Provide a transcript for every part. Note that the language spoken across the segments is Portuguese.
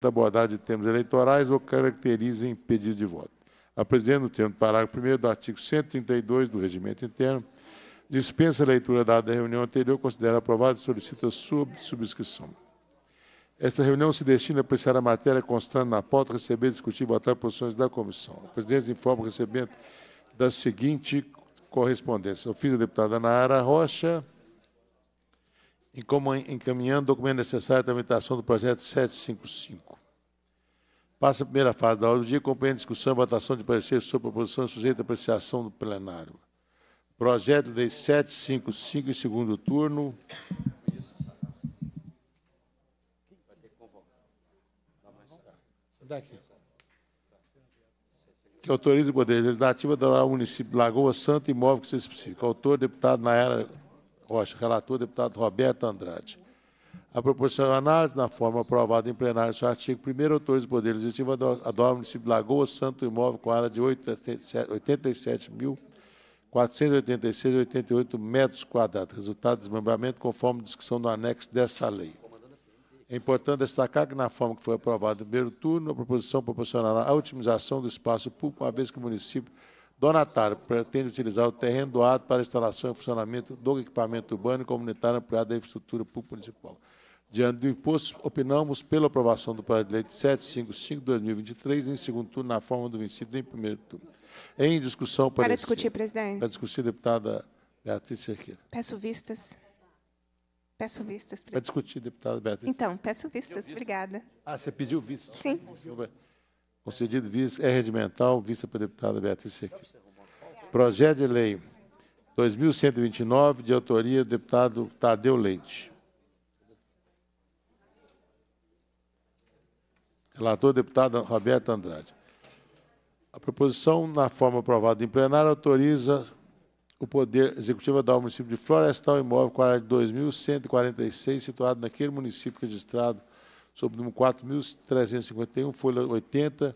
da abordagem de termos eleitorais ou caracterizem pedido de voto. A presidente, no termo do parágrafo 1 do artigo 132 do Regimento Interno, dispensa a leitura dada da reunião anterior, considera aprovada e solicita sua subscrição. Esta reunião se destina a apreciar a matéria constando na pauta, receber, discutir e votar posições da comissão. A presidente informa o recebimento da seguinte correspondência. Ofício da deputada Nara Rocha, e como encaminhando o documento necessário à tramitação do projeto 755. Passa a primeira fase da ordem do dia, a discussão e votação de pareceres sobre proposição sujeita à apreciação do plenário. Projeto de 755 em segundo turno. Que autoriza o Poder Legislativo da doar município de Lagoa Santa imóvel que se especifica. Autor, deputado Nayara Rocha. Relator, deputado Roberto Andrade. A proporcional análise, na forma aprovada em plenário, seu artigo 1 autoriza o Poder Legislativo a doar ao município de Lagoa Santo imóvel com área de 87.486,88 metros quadrados. Resultado de desmembramento conforme descrição do anexo dessa lei. É importante destacar que, na forma que foi aprovada no primeiro turno, a proposição proporcionará a otimização do espaço público, uma vez que o município Donatário pretende utilizar o terreno doado para instalação e funcionamento do equipamento urbano e comunitário ampliado da infraestrutura pública municipal. Diante do imposto, opinamos pela aprovação do projeto de lei 755-2023, em segundo turno, na forma do vencido em primeiro turno. Em discussão... Para discutir, presidente. Para discutir, deputada Beatriz Cerqueira. Peço vistas. Peço vistas, presidente. Para discutir, deputada Beatriz. Então, peço vistas. Obrigada. Ah, você pediu vistas? Sim. Sim. Concedido vice, é regimental, vice para a deputada Beatriz Serquim. Projeto de lei 2129, de autoria do deputado Tadeu Leite. Relator, deputado Roberto Andrade. A proposição, na forma aprovada em plenário, autoriza o Poder Executivo a dar ao município de Florestal imóvel com área de 2.146, situado naquele município registrado sob o número 4.351, folha 80,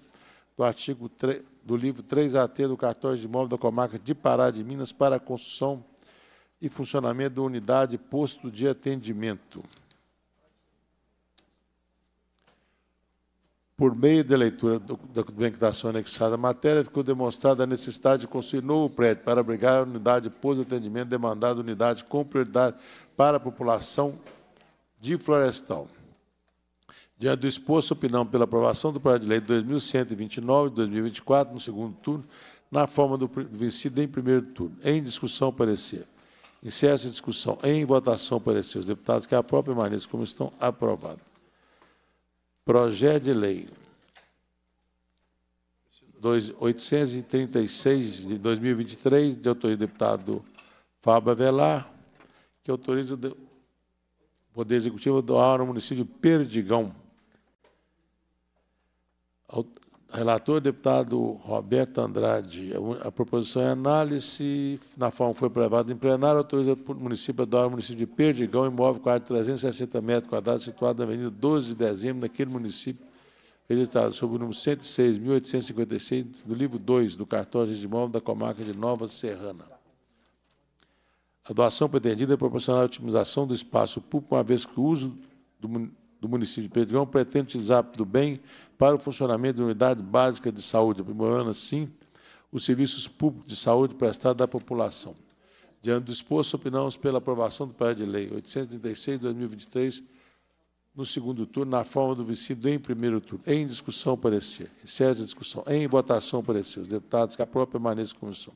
do artigo 3, do livro 3AT do cartório de imóvel da comarca de Pará de Minas para a construção e funcionamento da unidade posto de atendimento. Por meio da leitura da documentação anexada à matéria, ficou demonstrada a necessidade de construir novo prédio para abrigar a unidade posto de atendimento demandada, unidade com prioridade para a população de Florestal. Diante do exposto, opinamos pela aprovação do projeto de lei 2129 de 2024, no segundo turno, na forma do vencido em primeiro turno. Em discussão, parecer. Encerra-se a discussão. Em votação, parecer os deputados que a própria maneira como estão. Aprovado. Projeto de lei 836 de 2023, de autoria do deputado Fábio Avelar, que autoriza o Poder Executivo a doar ao município de Perdigão ao relator, deputado Roberto Andrade, a proposição é análise, na forma que foi aprovada em plenário, autoriza o município a doar ao município de Perdigão, imóvel quadro 360 metros quadrados, situado na Avenida 12 de Dezembro, naquele município, registrado sob o número 106.856 do livro 2 do cartório de imóvel da comarca de Nova Serrana. A doação pretendida é proporcionar a otimização do espaço público, uma vez que o uso do, município de Perdigão pretende utilizar do bem para o funcionamento da Unidade Básica de Saúde, aprimorando, assim, os serviços públicos de saúde prestados à população. Diante do exposto, opinamos pela aprovação do projeto de lei 836 de 2023, no segundo turno, na forma do vencido em primeiro turno. Em discussão, parecer. Encerra a discussão. Em votação, parecer. Os deputados que a aprovam permaneçam comissão.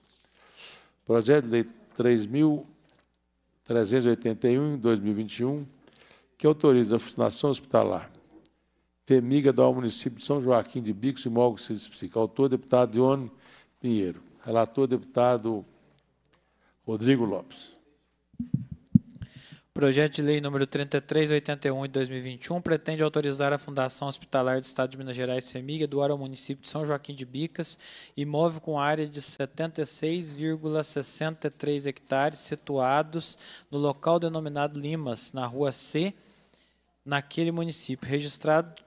Projeto de lei 3.381, 2021, que autoriza a fundação hospitalar Femiga do município de São Joaquim de Bicos e Morgo Psico. Autor, deputado Dione Pinheiro. Relator, deputado Rodrigo Lopes. Projeto de Lei número 3381 de 2021 pretende autorizar a Fundação Hospitalar do Estado de Minas Gerais, Femiga doar ao município de São Joaquim de Bicas imóvel com área de 76,63 hectares situados no local denominado Limas, na Rua C, naquele município, registrado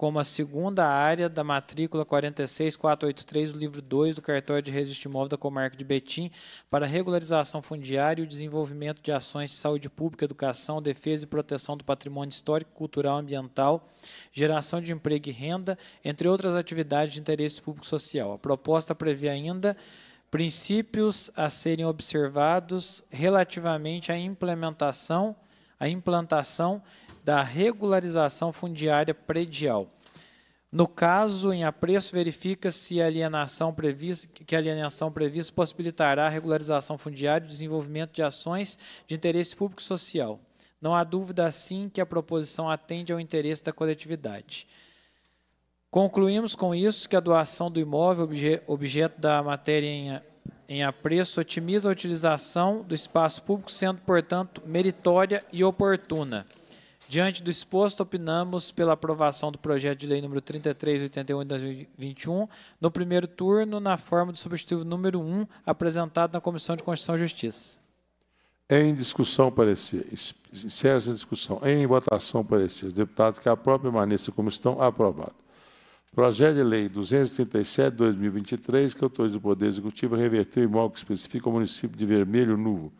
como a segunda área da matrícula 46483 do livro 2 do cartório de registro imóvel da comarca de Betim para regularização fundiária e o desenvolvimento de ações de saúde pública, educação, defesa e proteção do patrimônio histórico, cultural e ambiental, geração de emprego e renda, entre outras atividades de interesse público social. A proposta prevê ainda princípios a serem observados relativamente à implementação, à implantação da regularização fundiária predial. No caso, em apreço, verifica-se alienação prevista, que a alienação prevista possibilitará a regularização fundiária e o desenvolvimento de ações de interesse público e social. Não há dúvida, assim, que a proposição atende ao interesse da coletividade. Concluímos com isso que a doação do imóvel, obje, objeto da matéria em, em apreço, otimiza a utilização do espaço público, sendo, portanto, meritória e oportuna. Diante do exposto, opinamos pela aprovação do projeto de lei número 3381 de 2021, no primeiro turno, na forma do substitutivo número 1, apresentado na Comissão de Constituição e Justiça. Em discussão, parecer. Encerra-se a discussão. Em votação, parecer. Os deputados que a própria permaneçam como estão, aprovado. Projeto de Lei 237, 2023, que autoriza o Poder Executivo a reverter o imóvel que especifica o município de Vermelho Nuvo.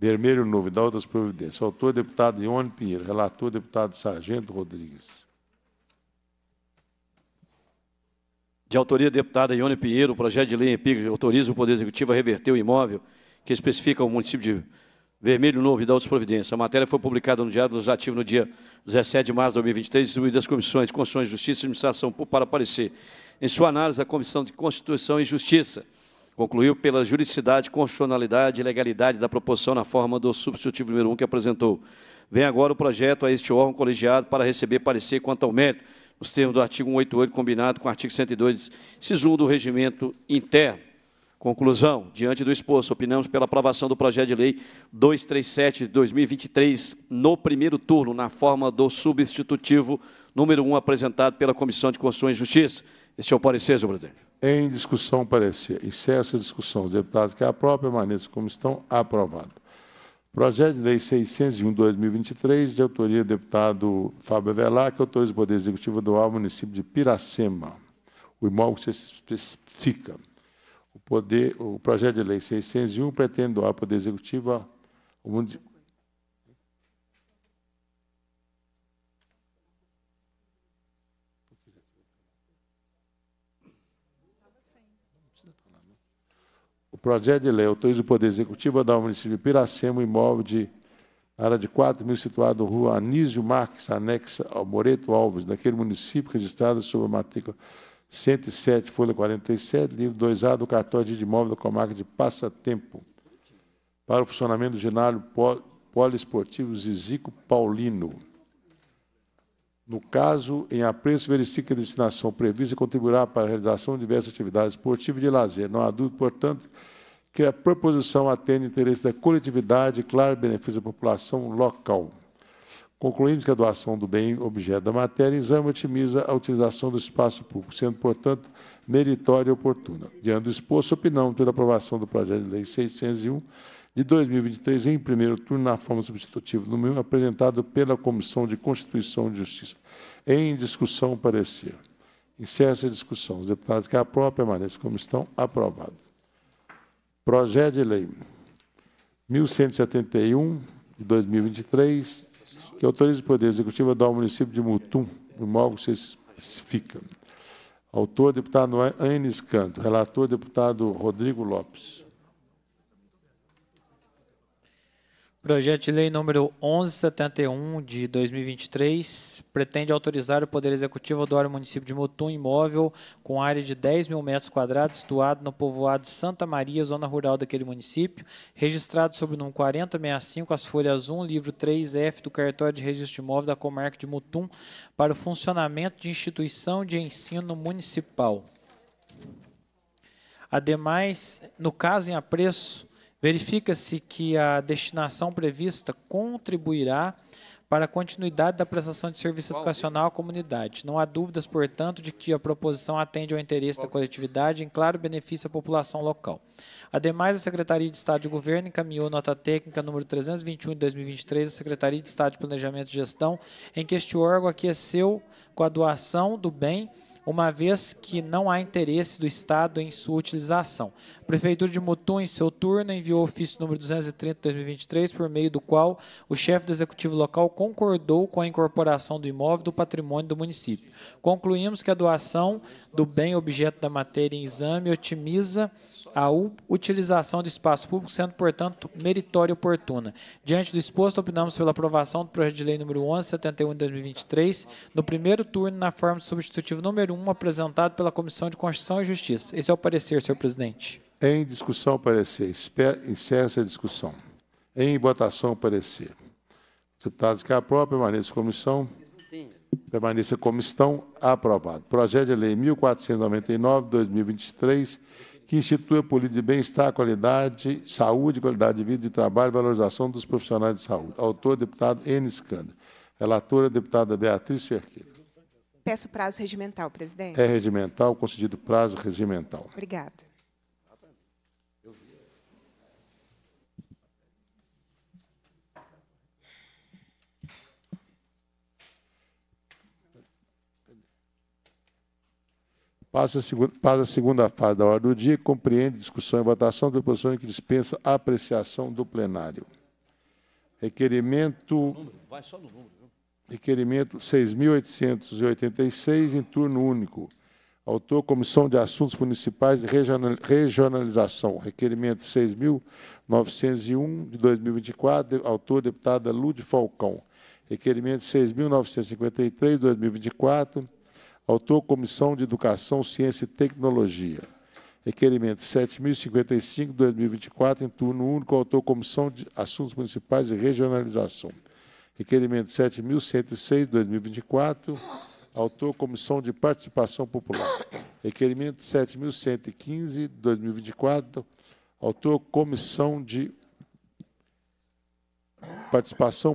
Vermelho Novo e da Outras Providências. Autor, deputado Ione Pinheiro. Relator, deputado Sargento Rodrigues. De autoria deputado deputada Ione Pinheiro, o projeto de lei EPIG autoriza o Poder Executivo a reverter o imóvel que especifica o município de Vermelho Novo e da Outras Providências. A matéria foi publicada no Diário Legislativo no dia 17 de março de 2023 e distribuída às comissões de Constituição e Justiça e Administração para aparecer Em sua análise, a Comissão de Constituição e Justiça Concluiu pela juridicidade, constitucionalidade e legalidade da proposição na forma do substitutivo número 1 que apresentou. Vem agora o projeto a este órgão colegiado para receber parecer quanto ao mérito, nos termos do artigo 188, combinado com o artigo 102, SISU do Regimento Interno. Conclusão. Diante do exposto, opinamos pela aprovação do projeto de lei 237 de 2023, no primeiro turno, na forma do substitutivo número 1, apresentado pela Comissão de Constituição e Justiça. Este é o parecer, senhor presidente. Em discussão, parecer. E cessa a discussão. Os deputados que é a própria permaneçam como estão. Aprovado. Projeto de Lei 601-2023, de autoria do deputado Fábio Avelar, que autoriza o Poder Executivo doar ao município de Piracema. O imóvel que se especifica. O, poder, o projeto de lei 601 pretende doar ao Poder Executivo O projeto de lei autoriza o Poder Executivo a dar ao município de Piracema um imóvel de área de 4 mil situado na rua Anísio Marques, anexa ao Moreto Alves, naquele município registrado sob a matrícula 107, folha 47, livro 2A do cartório de imóvel da comarca de Passatempo, para o funcionamento do ginásio poliesportivo Zizico Paulino. No caso, em apreço, verifica que a destinação prevista contribuirá para a realização de diversas atividades esportivas e de lazer. Não há dúvida, portanto, que a proposição atende o interesse da coletividade e, claro, benefício da população local. Concluímos que a doação do bem objeto da matéria, exame otimiza a utilização do espaço público, sendo, portanto, meritória e oportuna. Diante do exposto, opinamos pela aprovação do projeto de lei 601, de 2023, em primeiro turno, na forma substitutiva número 1, apresentado pela Comissão de Constituição e Justiça. Em discussão, parecer. Encerra-se a discussão. Os deputados que aprovam permanecem como estão. Aprovado. Projeto de Lei 1171, de 2023, que autoriza o Poder Executivo a dar ao município de Mutum, no móvel que se especifica. Autor, deputado Anis Canto. Relator, deputado Rodrigo Lopes. Projeto de Lei número 1171 de 2023 pretende autorizar o Poder Executivo a doar o município de Mutum imóvel com área de 10 mil metros quadrados situado no povoado Santa Maria, zona rural daquele município, registrado sob o número 4065, as folhas 1, livro 3F do Cartório de Registro de Imóvel da Comarca de Mutum, para o funcionamento de instituição de ensino municipal. Ademais, no caso em apreço, verifica-se que a destinação prevista contribuirá para a continuidade da prestação de serviço educacional à comunidade. Não há dúvidas, portanto, de que a proposição atende ao interesse da coletividade em claro benefício à população local. Ademais, a Secretaria de Estado de Governo encaminhou nota técnica número 321 de 2023 à Secretaria de Estado de Planejamento e Gestão, em que este órgão aqueceu com a doação do bem uma vez que não há interesse do Estado em sua utilização. A Prefeitura de Mutum, em seu turno, enviou o ofício número 230-2023, por meio do qual o chefe do Executivo local concordou com a incorporação do imóvel do patrimônio do município. Concluímos que a doação do bem objeto da matéria em exame otimiza a utilização do espaço público, sendo, portanto, meritória e oportuna. Diante do exposto, opinamos pela aprovação do projeto de lei número 1171 de 2023, no primeiro turno, na forma de substitutivo número 1, apresentado pela Comissão de Constituição e Justiça. Esse é o parecer, senhor presidente. Em discussão, parecer. Encerra essa discussão. Em votação, parecer. Deputados que aprovam, permaneça comissão. Permaneça como estão. Aprovado. Projeto de Lei 1499, 2023 que institui a política de bem-estar, qualidade, saúde, qualidade de vida e trabalho, valorização dos profissionais de saúde. Autor, deputado Enes Cândido. Relatora, deputada Beatriz Cerqueira. Peço prazo regimental, presidente. É regimental, concedido prazo regimental. Obrigada. Passa a, segunda, passa a segunda fase da ordem do dia, compreende discussão e votação de proposições que dispensa a apreciação do plenário. Requerimento. Vai só no número. Requerimento 6.886, em turno único. Autor, Comissão de Assuntos Municipais e Regionalização. Requerimento 6.901, de 2024. Autor, deputada Lude Falcão. Requerimento 6.953, de 2024 Autor, Comissão de Educação, Ciência e Tecnologia. Requerimento 7.055-2024, em turno único, autor Comissão de Assuntos Municipais e Regionalização. Requerimento 7.106-2024, autor Comissão de Participação Popular. Requerimento 7.115-2024, autor Comissão de Participação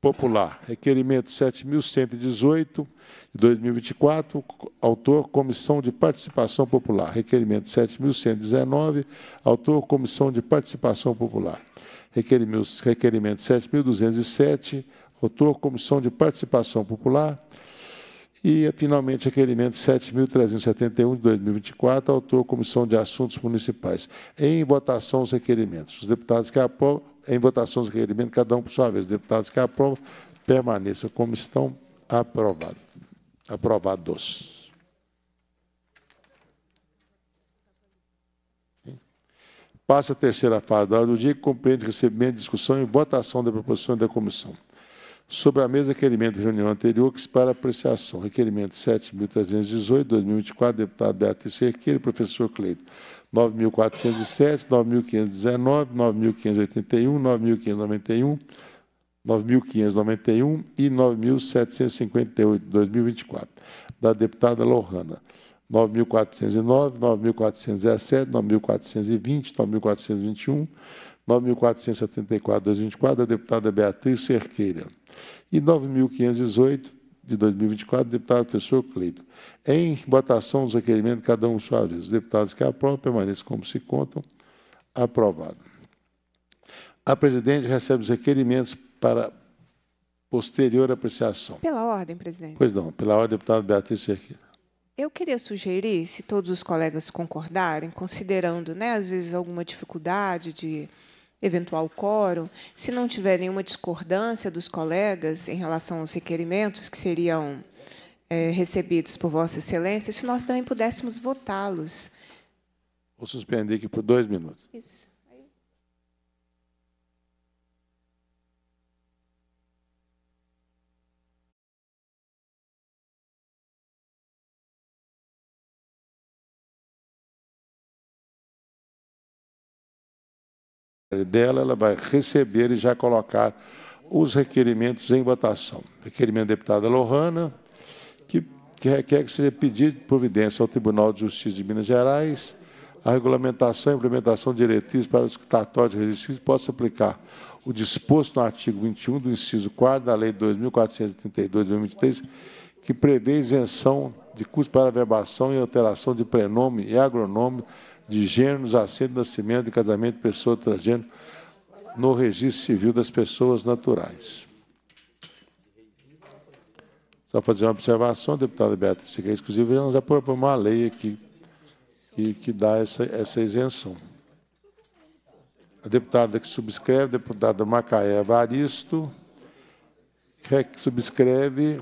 popular. Requerimento 7.118, de 2024, autor Comissão de Participação Popular. Requerimento 7.119, autor Comissão de Participação Popular. Requerimento, requerimento 7.207, autor Comissão de Participação Popular. E, finalmente, requerimento 7.371 de 2024, autor Comissão de Assuntos Municipais. Em votação, os requerimentos. Os deputados que apoiam em votação se requerimento, cada um por sua vez. Deputados que aprovam, permaneçam como estão. Aprovado. Aprovados. Passa a terceira fase da ordem do dia, que compreende recebimento, discussão e votação da proposição da comissão. Sobre a mesa, requerimento de reunião anterior, que se para apreciação. Requerimento 7.318, 2024, deputado Beatriz Cerqueira e professor Cleito. 9.407, 9.519, 9.581, 9.591, 9.591 e 9.758 2024, da deputada Lohana. 9.409, 9.417, 9.420, 9.421, 9.474, 2024, da deputada Beatriz Cerqueira. E 9.518, de 2024, deputado professor Cleito. Em votação dos requerimentos, cada um sua vez. Os deputados que aprovam permaneçam como se contam. Aprovado. A presidente recebe os requerimentos para posterior apreciação. Pela ordem, presidente. Pois não, pela ordem, deputado Beatriz Cerqueira. Eu queria sugerir, se todos os colegas concordarem, considerando, né, às vezes, alguma dificuldade de eventual quórum, se não tiver nenhuma discordância dos colegas em relação aos requerimentos que seriam é, recebidos por Vossa Excelência, se nós também pudéssemos votá-los. Vou suspender aqui por dois minutos. Isso. dela, ela vai receber e já colocar os requerimentos em votação. Requerimento da deputada Lohana, que, que requer que seja pedido de providência ao Tribunal de Justiça de Minas Gerais a regulamentação e implementação de diretrizes para os cartórios de registro possa aplicar o disposto no artigo 21 do inciso 4 da Lei 2.432-2023, que prevê isenção de custo para a verbação e alteração de prenome e agronome de gênero, nascimento, nascimento, casamento, pessoa transgênero, no registro civil das pessoas naturais. Só fazer uma observação, deputada Beatriz Siqueira, é inclusive, nós aprovamos uma lei aqui que, que dá essa, essa isenção. A deputada que subscreve, deputada Macaé Varisto, é que subscreve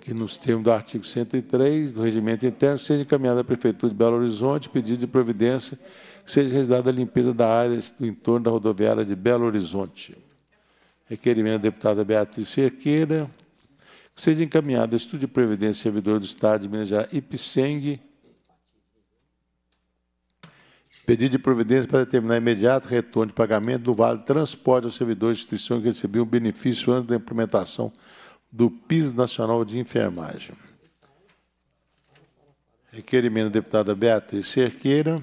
que nos termos do artigo 103 do Regimento Interno, seja encaminhada à Prefeitura de Belo Horizonte pedido de providência que seja realizada a limpeza da área do entorno da rodoviária de Belo Horizonte. Requerimento da deputada Beatriz Cerqueira, que seja encaminhado ao Estudo de Previdência Servidor do Estado de Minas Gerais, IPSENG, pedido de providência para determinar imediato retorno de pagamento do vale transporte ao servidor de instituição que recebeu o benefício antes da implementação do Piso Nacional de Enfermagem. Requerimento da deputada Beatriz Cerqueira,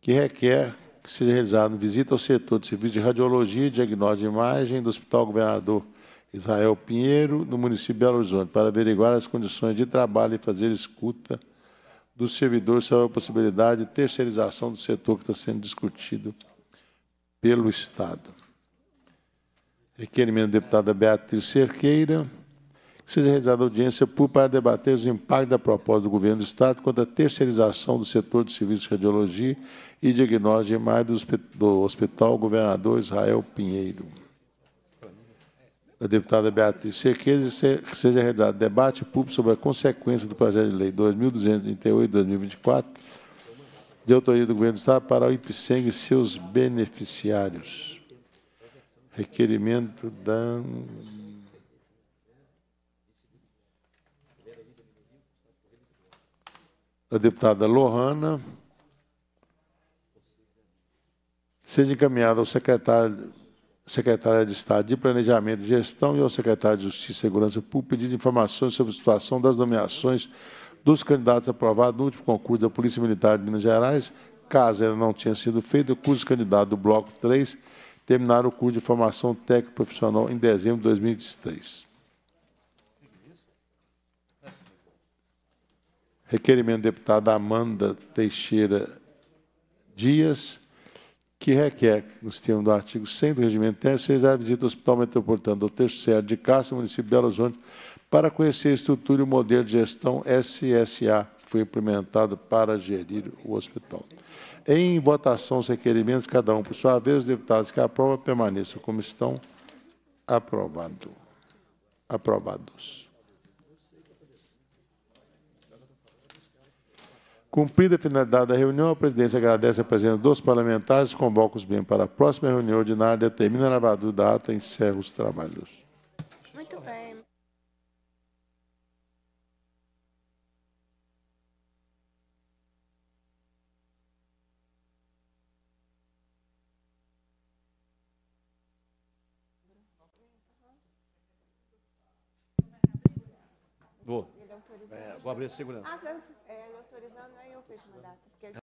que requer que seja realizada visita ao setor de serviço de radiologia e diagnóstico de imagem do Hospital Governador Israel Pinheiro, no município de Belo Horizonte, para averiguar as condições de trabalho e fazer escuta dos servidores sobre a possibilidade de terceirização do setor que está sendo discutido pelo Estado. Requerimento da deputada Beatriz Cerqueira. Que seja realizada audiência pública para debater os impactos da proposta do Governo do Estado quanto à terceirização do setor de serviços de radiologia e diagnóstico de mais do Hospital Governador Israel Pinheiro. A deputada Beatriz Cerqueira, que seja realizado debate público sobre a consequência do projeto de lei 2238-2024 de autoria do Governo do Estado para o IPSENG e seus beneficiários. Requerimento da. Da deputada Lohana. Seja encaminhado ao secretário secretária de Estado de Planejamento e Gestão e ao secretário de Justiça e Segurança Pública pedindo informações sobre a situação das nomeações dos candidatos aprovados no último concurso da Polícia Militar de Minas Gerais, caso ela não tenha sido feito, cujo candidato do Bloco 3 terminaram o curso de formação técnica profissional em dezembro de 2016. Requerimento da deputada Amanda Teixeira Dias, que requer, nos termos do artigo 100 do Regimento Técnico, seja a visita ao Hospital Metropolitano do Terceiro de Castro, município de Belo Horizonte, para conhecer a estrutura e o modelo de gestão SSA que foi implementado para gerir o hospital. Em votação os requerimentos, cada um por sua vez. Os deputados que aprovam permaneçam como estão. Aprovado. Aprovados. Cumprida a finalidade da reunião, a presidência agradece a presença dos parlamentares, convoca os bem para a próxima reunião ordinária, determina a lavadura da ata e encerra os trabalhos. abrir a segurança. Ah, é, autorizando, aí é eu fecho o mandato.